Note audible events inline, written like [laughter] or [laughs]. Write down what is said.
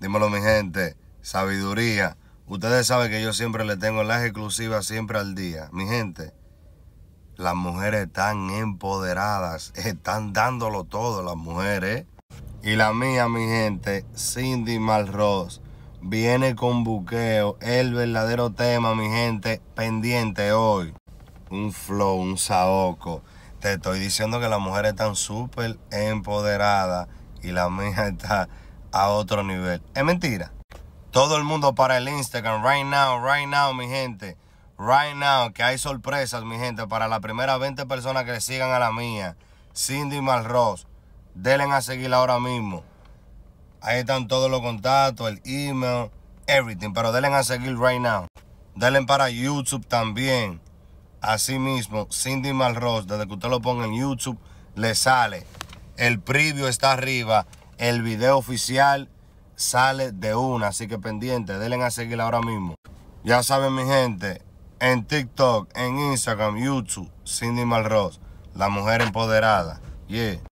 Dímelo, mi gente. Sabiduría. Ustedes saben que yo siempre le tengo las exclusivas siempre al día. Mi gente, las mujeres están empoderadas. Están dándolo todo las mujeres. Y la mía, mi gente, Cindy Malrose Viene con buqueo. El verdadero tema, mi gente, pendiente hoy. Un flow, un saoco. Te estoy diciendo que las mujeres están súper empoderadas. Y la mía [laughs] está a otro nivel. Es mentira. Todo el mundo para el Instagram. Right now, right now, mi gente. Right now, que hay sorpresas, mi gente, para las primeras 20 personas que sigan a la mía. Cindy Malrose, Denle a seguir ahora mismo. Ahí están todos los contactos, el email, everything. Pero denle a seguir right now. Denle para YouTube también. Así mismo, Cindy Malrose. desde que usted lo ponga en YouTube, le sale. El preview está arriba. El video oficial sale de una, así que pendiente, denle a seguir ahora mismo. Ya saben mi gente, en TikTok, en Instagram, YouTube, Cindy Malros, la mujer empoderada. Yeah.